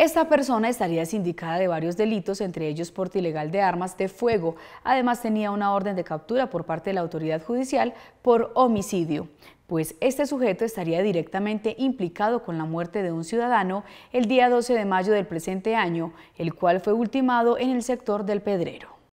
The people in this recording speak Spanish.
Esta persona estaría sindicada de varios delitos, entre ellos porte ilegal de armas de fuego. Además tenía una orden de captura por parte de la autoridad judicial por homicidio pues este sujeto estaría directamente implicado con la muerte de un ciudadano el día 12 de mayo del presente año, el cual fue ultimado en el sector del Pedrero.